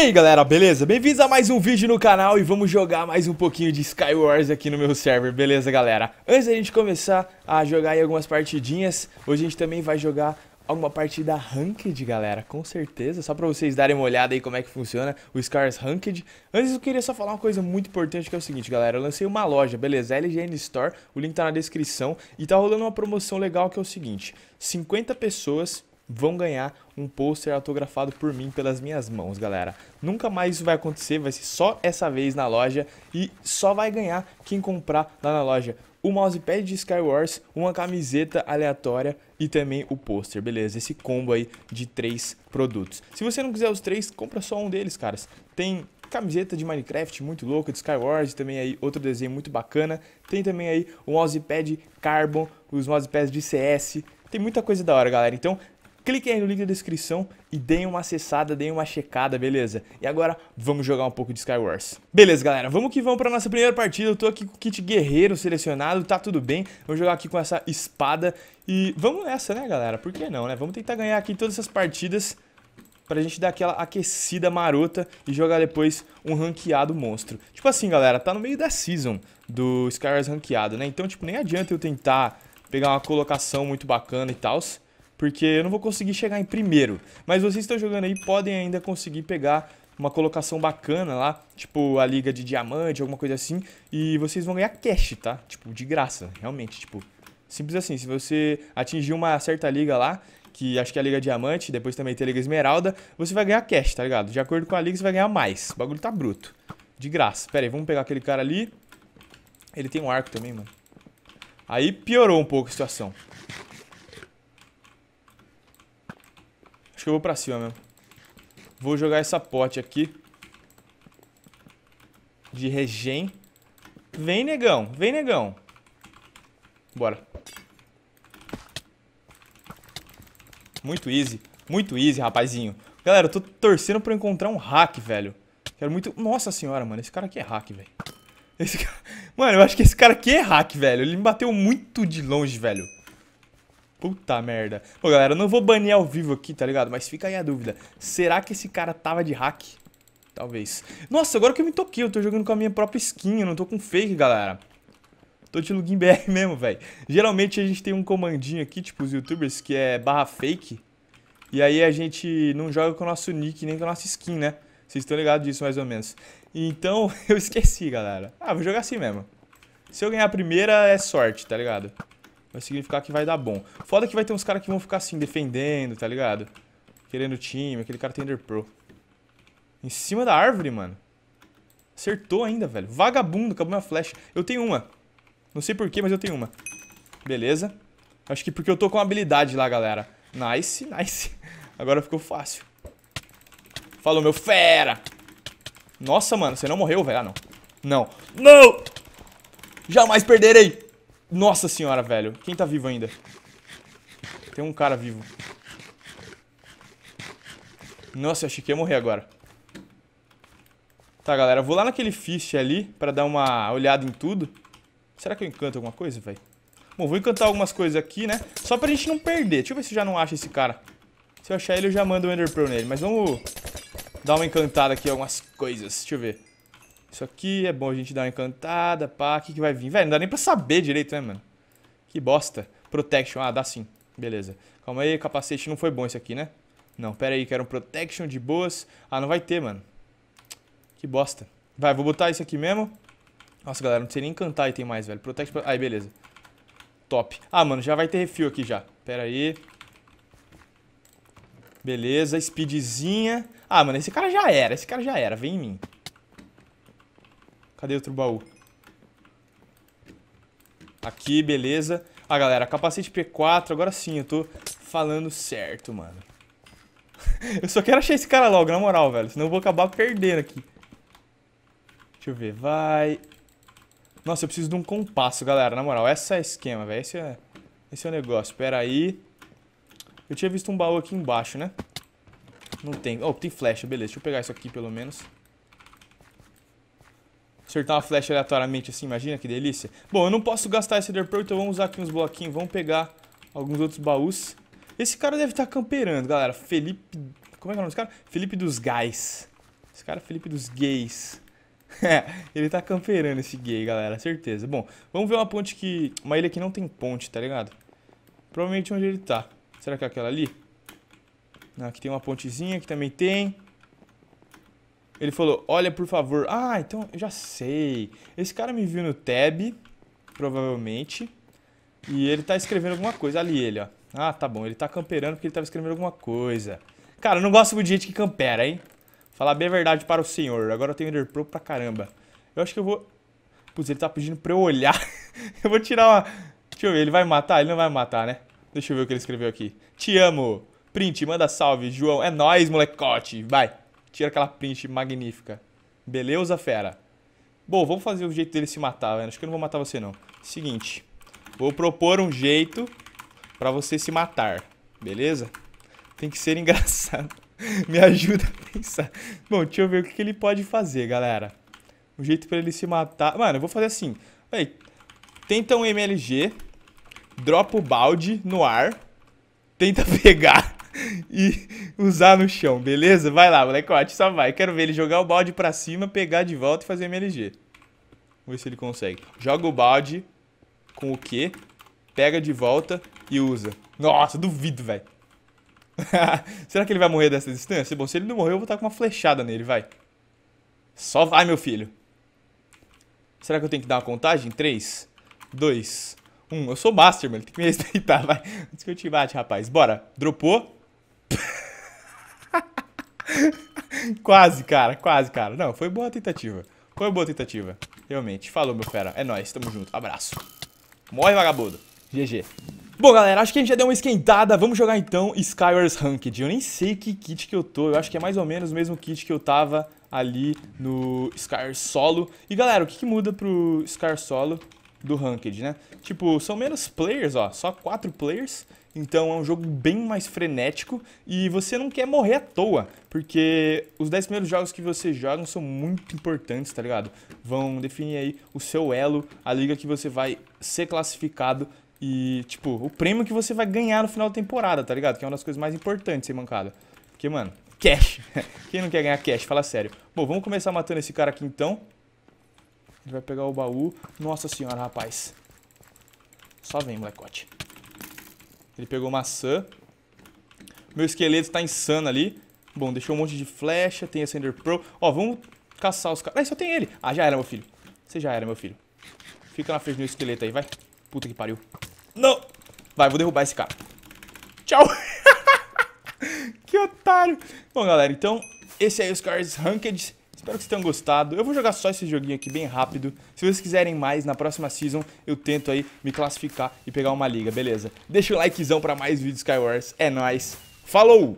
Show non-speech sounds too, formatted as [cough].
E aí galera, beleza? Bem-vindos a mais um vídeo no canal e vamos jogar mais um pouquinho de Skywars aqui no meu server, beleza galera? Antes da gente começar a jogar aí algumas partidinhas, hoje a gente também vai jogar alguma partida Ranked, galera, com certeza, só pra vocês darem uma olhada aí como é que funciona o Scars Ranked. Antes eu queria só falar uma coisa muito importante que é o seguinte, galera, eu lancei uma loja, beleza, LGN Store, o link tá na descrição, e tá rolando uma promoção legal que é o seguinte, 50 pessoas vão ganhar um pôster autografado por mim pelas minhas mãos, galera. Nunca mais isso vai acontecer, vai ser só essa vez na loja e só vai ganhar quem comprar lá na loja o mousepad de Skywars, uma camiseta aleatória e também o pôster, beleza? Esse combo aí de três produtos. Se você não quiser os três, compra só um deles, caras. Tem camiseta de Minecraft muito louca, de Skywars, também aí outro desenho muito bacana. Tem também aí o mousepad Carbon, os mousepads de CS. Tem muita coisa da hora, galera. Então, Clique aí no link da descrição e deem uma acessada, deem uma checada, beleza? E agora vamos jogar um pouco de Skywars. Beleza, galera, vamos que vamos para nossa primeira partida. Eu tô aqui com o kit guerreiro selecionado, tá tudo bem. Vamos jogar aqui com essa espada e vamos nessa, né, galera? Por que não, né? Vamos tentar ganhar aqui todas essas partidas pra gente dar aquela aquecida marota e jogar depois um ranqueado monstro. Tipo assim, galera, tá no meio da season do Skywars ranqueado, né? Então, tipo, nem adianta eu tentar pegar uma colocação muito bacana e tal porque eu não vou conseguir chegar em primeiro. Mas vocês estão jogando aí podem ainda conseguir pegar uma colocação bacana lá, tipo a liga de diamante, alguma coisa assim, e vocês vão ganhar cash, tá? Tipo, de graça, realmente, tipo, simples assim. Se você atingir uma certa liga lá, que acho que é a liga diamante, depois também tem a liga esmeralda, você vai ganhar cash, tá ligado? De acordo com a liga, você vai ganhar mais. O bagulho tá bruto. De graça. Pera aí, vamos pegar aquele cara ali. Ele tem um arco também, mano. Aí piorou um pouco a situação. Acho que eu vou pra cima mesmo. Vou jogar essa pote aqui. De regen. Vem, negão. Vem, negão. Bora. Muito easy. Muito easy, rapazinho. Galera, eu tô torcendo pra encontrar um hack, velho. Quero muito... Nossa senhora, mano. Esse cara aqui é hack, velho. Esse [laughs] cara... Mano, eu acho que esse cara aqui é hack, velho. Ele me bateu muito de longe, velho. Puta merda. Pô, galera, eu não vou banir ao vivo aqui, tá ligado? Mas fica aí a dúvida. Será que esse cara tava de hack? Talvez. Nossa, agora que eu me toquei, eu tô jogando com a minha própria skin, eu não tô com fake, galera. Tô de login BR [laughs] mesmo, velho. Geralmente a gente tem um comandinho aqui, tipo os youtubers, que é barra fake. E aí a gente não joga com o nosso nick, nem com a nossa skin, né? Vocês estão ligados disso, mais ou menos. Então, [laughs] eu esqueci, galera. Ah, vou jogar assim mesmo. Se eu ganhar a primeira, é sorte, tá ligado? Vai significar que vai dar bom. Foda que vai ter uns caras que vão ficar assim, defendendo, tá ligado? Querendo time, aquele cara tem Ender Pro. Em cima da árvore, mano. Acertou ainda, velho. Vagabundo, acabou minha flecha. Eu tenho uma. Não sei porquê, mas eu tenho uma. Beleza. Acho que porque eu tô com habilidade lá, galera. Nice, nice. [laughs] Agora ficou fácil. Falou, meu fera. Nossa, mano, você não morreu, velho. Ah, não. Não. Não! Jamais perderei. Nossa senhora, velho. Quem tá vivo ainda? Tem um cara vivo. Nossa, eu achei que ia morrer agora. Tá, galera. Eu vou lá naquele fish ali pra dar uma olhada em tudo. Será que eu encanto alguma coisa, velho? Bom, vou encantar algumas coisas aqui, né? Só pra gente não perder. Deixa eu ver se eu já não acho esse cara. Se eu achar ele, eu já mando o um Ender Pearl nele. Mas vamos dar uma encantada aqui em algumas coisas. Deixa eu ver. Isso aqui é bom a gente dar uma encantada, pá, o que, que vai vir? Velho, não dá nem pra saber direito, né, mano? Que bosta. Protection, ah, dá sim. Beleza. Calma aí, capacete não foi bom esse aqui, né? Não, pera aí, quero um protection de boas. Ah, não vai ter, mano. Que bosta. Vai, vou botar isso aqui mesmo. Nossa, galera, não sei nem cantar item mais, velho. Protection... Aí, beleza. Top. Ah, mano, já vai ter refil aqui já. Pera aí. Beleza, speedzinha. Ah, mano, esse cara já era, esse cara já era. Vem em mim. Cadê outro baú? Aqui, beleza. Ah, galera, capacete P4, agora sim, eu tô falando certo, mano. [laughs] eu só quero achar esse cara logo, na moral, velho. Senão eu vou acabar perdendo aqui. Deixa eu ver, vai... Nossa, eu preciso de um compasso, galera, na moral. Essa é esquema, velho. Esse é, esse é o negócio. Pera aí. Eu tinha visto um baú aqui embaixo, né? Não tem. Oh, tem flecha, beleza. Deixa eu pegar isso aqui, pelo menos. Acertar uma flecha aleatoriamente assim, imagina que delícia. Bom, eu não posso gastar esse Ender Pearl, então vamos usar aqui uns bloquinhos. Vamos pegar alguns outros baús. Esse cara deve estar tá camperando, galera. Felipe... Como é que é o nome desse cara? Felipe dos Gays Esse cara é Felipe dos Gays. [laughs] É, ele tá camperando esse gay, galera, certeza. Bom, vamos ver uma ponte que... Uma ilha que não tem ponte, tá ligado? Provavelmente onde ele tá. Será que é aquela ali? Aqui tem uma pontezinha que também tem. Ele falou, olha por favor. Ah, então eu já sei. Esse cara me viu no tab, provavelmente. E ele tá escrevendo alguma coisa. Ali ele, ó. Ah, tá bom. Ele tá camperando porque ele tava escrevendo alguma coisa. Cara, eu não gosto muito de gente que campera, hein? Falar bem a verdade para o senhor. Agora eu tenho Enderpro pra caramba. Eu acho que eu vou... Putz, ele tá pedindo pra eu olhar. [laughs] eu vou tirar uma... Deixa eu ver, ele vai matar? Ele não vai matar, né? Deixa eu ver o que ele escreveu aqui. Te amo. Print, manda salve, João. É nóis, molecote. Vai tira aquela print magnífica. Beleza, fera? Bom, vamos fazer o jeito dele se matar, velho. Acho que eu não vou matar você, não. Seguinte, vou propor um jeito pra você se matar, beleza? Tem que ser [laughs] engraçado. Me ajuda a pensar. Bom, deixa eu ver o que, ele pode fazer, galera. Um jeito pra ele se matar... Mano, eu vou fazer assim. Véi, tenta um MLG, dropa o balde no ar, tenta [laughs] pegar... [laughs] e usar no chão, beleza? Vai lá, molecote, só vai. Quero ver ele jogar o balde pra cima, pegar de volta e fazer MLG. Vamos ver se ele consegue. Joga o balde com o quê? Pega de volta e usa. Nossa, duvido, velho. [laughs] Será que ele vai morrer dessa distância? Bom, se ele não morrer, eu vou estar com uma flechada nele, vai. Só vai, meu filho. Será que eu tenho que dar uma contagem? 3, 2, 1. Eu sou master, mano. Tem que me [laughs] respeitar, vai. Antes que eu te bate, rapaz. Bora. Dropou. [laughs] quase, cara, quase, cara. Não, foi boa tentativa. Foi boa tentativa. Realmente. Falou, meu fera. É nóis, tamo junto. Abraço. Morre, vagabundo. GG. Bom, galera, acho que a gente já deu uma esquentada. Vamos jogar, então, Skyward's Ranked. Eu nem sei que kit que eu tô. Eu acho que é mais ou menos o mesmo kit que eu tava ali no Skyward Solo. E, galera, o que, que muda pro Skyward Solo do Ranked, né? Tipo, são menos players, ó. Só quatro players. Então é um jogo bem mais frenético e você não quer morrer à toa, porque os 10 primeiros jogos que você joga são muito importantes, tá ligado? Vão definir aí o seu elo, a liga que você vai ser classificado e, tipo, o prêmio que você vai ganhar no final da temporada, tá ligado? Que é uma das coisas mais importantes hein, mancada. Porque, mano, cash. [laughs] Quem não quer ganhar cash? Fala sério. Bom, vamos começar matando esse cara aqui então. Ele vai pegar o baú. Nossa senhora, rapaz. Só vem, molecote. Ele pegou maçã. Meu esqueleto tá insano ali. Bom, deixou um monte de flecha, tem a Ender Pro. Ó, vamos caçar os caras. Ah, só tem ele. Ah, já era, meu filho. Você já era, meu filho. Fica na frente do esqueleto aí, vai. Puta que pariu. Não! Vai, vou derrubar esse cara. Tchau! [laughs] que otário! Bom, galera, então, esse aí é o Scars Ranked. Espero que vocês tenham gostado. Eu vou jogar só esse joguinho aqui bem rápido. Se vocês quiserem mais, na próxima season eu tento aí me classificar e pegar uma liga, beleza? Deixa o likezão pra mais vídeos Skywars. É nóis. Falou!